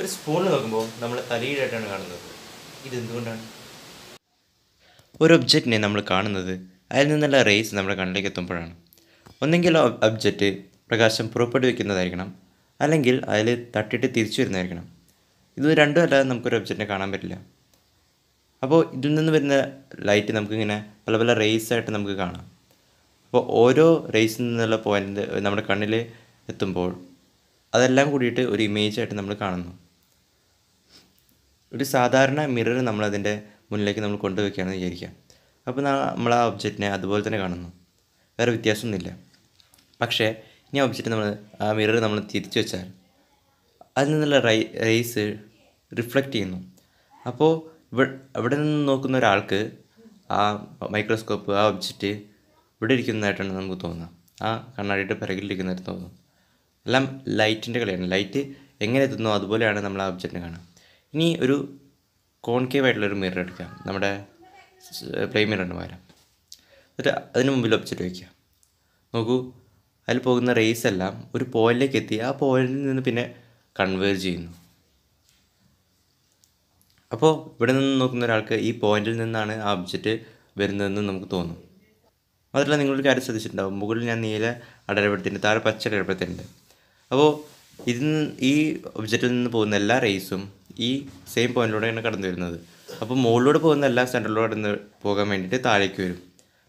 ഒരു സ്പൂണിൽ നോക്കുമ്പോൾ നമ്മൾ തലയിലായിട്ടാണ് കാണുന്നത് ഇതെന്തുകൊണ്ടാണ് ഒരു ഒബ്ജക്റ്റിനെ നമ്മൾ കാണുന്നത് അതിൽ നിന്നുള്ള റേസ് നമ്മുടെ കണ്ണിലേക്ക് എത്തുമ്പോഴാണ് ഒന്നെങ്കിൽ ഒബ്ജക്റ്റ് പ്രകാശം വയ്ക്കുന്നതായിരിക്കണം അല്ലെങ്കിൽ അതിൽ തട്ടിട്ട് തിരിച്ചു വരുന്നതായിരിക്കണം ഇത് രണ്ടും അല്ലാതെ നമുക്കൊരു ഒബ്ജക്റ്റിനെ കാണാൻ പറ്റില്ല അപ്പോൾ ഇതിൽ നിന്ന് വരുന്ന ലൈറ്റ് നമുക്കിങ്ങനെ പല പല റേസ് ആയിട്ട് നമുക്ക് കാണാം അപ്പോൾ ഓരോ റേസിൽ നിന്നുള്ള പോയിൻ്റ് നമ്മുടെ കണ്ണിൽ എത്തുമ്പോൾ അതെല്ലാം കൂടിയിട്ട് ഒരു ഇമേജായിട്ട് നമ്മൾ കാണുന്നു ഒരു സാധാരണ മിറർ നമ്മളതിൻ്റെ മുന്നിലേക്ക് നമ്മൾ കൊണ്ടുവയ്ക്കുകയാണെന്ന് വിചാരിക്കാം അപ്പോൾ നമ്മൾ ആ ഒബ്ജക്റ്റിനെ അതുപോലെ തന്നെ കാണുന്നു വേറെ വ്യത്യാസമൊന്നുമില്ല പക്ഷേ ഇനി ആ ഒബ്ജക്റ്റ് നമ്മൾ ആ മിറർ നമ്മൾ തിരിച്ചു വെച്ചാൽ അതിൽ നിന്നുള്ള റൈ റേസ് റിഫ്ലക്റ്റ് ചെയ്യുന്നു അപ്പോൾ ഇവിടെ അവിടെ നിന്ന് നോക്കുന്ന ഒരാൾക്ക് ആ മൈക്രോസ്കോപ്പ് ആ ഒബ്ജക്റ്റ് ഇവിടെ ഇരിക്കുന്നതായിട്ടാണ് നമുക്ക് തോന്നുന്നത് ആ കണ്ണാടിയുടെ പിറകിലിരിക്കുന്നതായിട്ട് തോന്നുന്നു എല്ലാം ലൈറ്റിൻ്റെ കളിയാണ് ലൈറ്റ് എങ്ങനെ എത്തുന്നോ അതുപോലെയാണ് നമ്മൾ ആ ഒബ്ജക്റ്റിനെ കാണുക ഇനി ഒരു കോൺകേവ് ആയിട്ടുള്ളൊരു മിറർ എടുക്കാം നമ്മുടെ പ്ലേ മിററിൻ്റെ പകരം എന്നിട്ട് അതിന് മുമ്പിൽ ഒപ്പിച്ചിട്ട് വയ്ക്കുക നോക്കൂ അതിൽ പോകുന്ന റേസ് എല്ലാം ഒരു പോയിന്റിലേക്ക് എത്തി ആ പോയിന്റിൽ നിന്ന് പിന്നെ കൺവേർജ് ചെയ്യുന്നു അപ്പോൾ ഇവിടെ നിന്ന് നോക്കുന്ന ഒരാൾക്ക് ഈ പോയിന്റിൽ നിന്നാണ് ആ ഒബ്ജക്റ്റ് വരുന്നതെന്ന് നമുക്ക് തോന്നും മാത്രമല്ല നിങ്ങളൊരു കാര്യം ശ്രദ്ധിച്ചിട്ടുണ്ടാവും മുകളിൽ ഞാൻ നീല അടരപ്പെടുത്തിട്ടുണ്ട് താഴെ പച്ച അടരപ്പെടുത്തിട്ടുണ്ട് അപ്പോൾ ഇതിൽ ഈ ഒബ്ജക്റ്റിൽ നിന്ന് പോകുന്ന എല്ലാ റേസും ഈ സെയിം പോയിന്റിലൂടെ ആണ് കടന്നു വരുന്നത് അപ്പോൾ മുകളിലൂടെ പോകുന്നതെല്ലാം സെൻറ്ററിലൂടെ കടന്ന് പോകാൻ വേണ്ടിയിട്ട് താഴേക്ക് വരും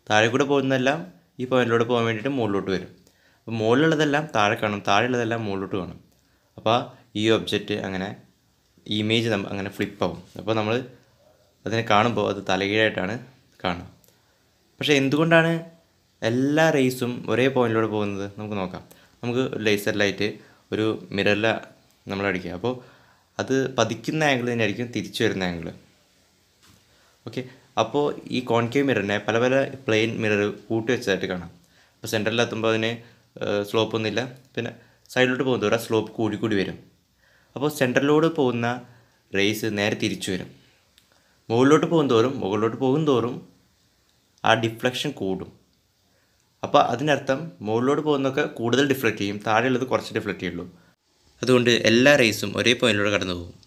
താഴെ കൂടെ പോകുന്നതെല്ലാം ഈ പോയിന്റിലൂടെ പോകാൻ വേണ്ടിയിട്ട് മുകളിലോട്ട് വരും അപ്പോൾ മുകളിലുള്ളതെല്ലാം താഴെ കാണും താഴെയുള്ളതെല്ലാം മുകളിലോട്ട് കാണും അപ്പോൾ ഈ ഒബ്ജക്റ്റ് അങ്ങനെ ഇമേജ് നമ്മൾ അങ്ങനെ ഫ്ലിപ്പാവും അപ്പോൾ നമ്മൾ അതിനെ കാണുമ്പോൾ അത് തലകീഴായിട്ടാണ് കാണുക പക്ഷേ എന്തുകൊണ്ടാണ് എല്ലാ റേസും ഒരേ പോയിന്റിലൂടെ പോകുന്നത് നമുക്ക് നോക്കാം നമുക്ക് ലേസർ ലൈറ്റ് ഒരു മിററിൽ നമ്മൾ അടിക്കുക അപ്പോൾ അത് പതിക്കുന്ന ആംഗിൾ തന്നെയായിരിക്കും തിരിച്ചു വരുന്ന ആംഗിൾ ഓക്കെ അപ്പോൾ ഈ കോൺകേവ് മിററിനെ പല പല പ്ലെയിൻ മിറർ കൂട്ടി വെച്ചതായിട്ട് കാണാം അപ്പോൾ സെൻറ്ററിലെത്തുമ്പോൾ അതിന് സ്ലോപ്പ് ഒന്നുമില്ല പിന്നെ സൈഡിലോട്ട് പോകുന്നതോടെ സ്ലോപ്പ് കൂടിക്കൂടി വരും അപ്പോൾ സെൻറ്ററിലോട്ട് പോകുന്ന റേസ് നേരെ തിരിച്ചു വരും മുകളിലോട്ട് പോകും തോറും മുകളിലോട്ട് പോകും തോറും ആ ഡിഫ്ലക്ഷൻ കൂടും അപ്പോൾ അതിനർത്ഥം മുകളിലോട്ട് പോകുന്നതൊക്കെ കൂടുതൽ ഡിഫ്ലക്റ്റ് ചെയ്യും താഴെയുള്ളത് കുറച്ച് ഡിഫ്ലക്റ്റ് ചെയ്യുള്ളൂ അതുകൊണ്ട് എല്ലാ റേസും ഒരേ പോയിന്റിലൂടെ കടന്നുപോകും